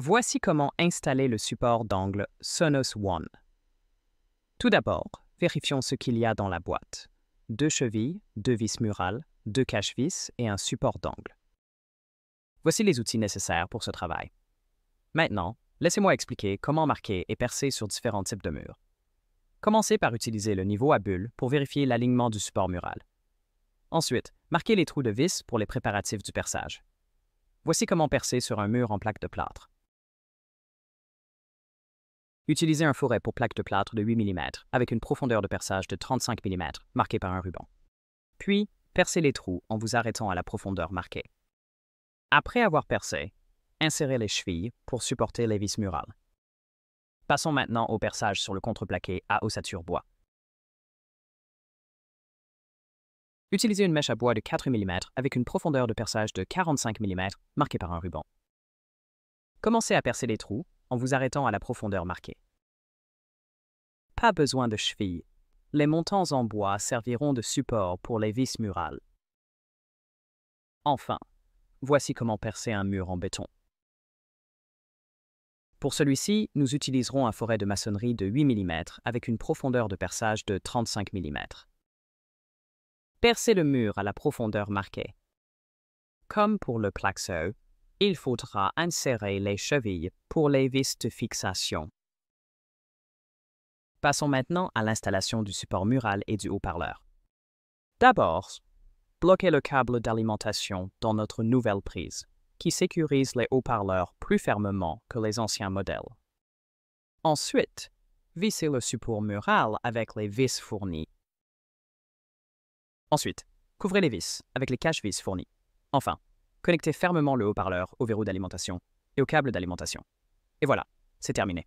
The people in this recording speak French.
Voici comment installer le support d'angle Sonos One. Tout d'abord, vérifions ce qu'il y a dans la boîte. Deux chevilles, deux vis murales, deux caches-vis et un support d'angle. Voici les outils nécessaires pour ce travail. Maintenant, laissez-moi expliquer comment marquer et percer sur différents types de murs. Commencez par utiliser le niveau à bulle pour vérifier l'alignement du support mural. Ensuite, marquez les trous de vis pour les préparatifs du perçage. Voici comment percer sur un mur en plaque de plâtre. Utilisez un forêt pour plaques de plâtre de 8 mm avec une profondeur de perçage de 35 mm marquée par un ruban. Puis, percez les trous en vous arrêtant à la profondeur marquée. Après avoir percé, insérez les chevilles pour supporter les vis murales. Passons maintenant au perçage sur le contreplaqué à ossature bois. Utilisez une mèche à bois de 4 mm avec une profondeur de perçage de 45 mm marquée par un ruban. Commencez à percer les trous en vous arrêtant à la profondeur marquée. Pas besoin de chevilles. Les montants en bois serviront de support pour les vis murales. Enfin, voici comment percer un mur en béton. Pour celui-ci, nous utiliserons un forêt de maçonnerie de 8 mm avec une profondeur de perçage de 35 mm. Percez le mur à la profondeur marquée. Comme pour le Plaxo, il faudra insérer les chevilles pour les vis de fixation. Passons maintenant à l'installation du support mural et du haut-parleur. D'abord, bloquez le câble d'alimentation dans notre nouvelle prise, qui sécurise les haut-parleurs plus fermement que les anciens modèles. Ensuite, vissez le support mural avec les vis fournies. Ensuite, couvrez les vis avec les caches-vis fournies. Enfin, Connectez fermement le haut-parleur au verrou d'alimentation et au câble d'alimentation. Et voilà, c'est terminé.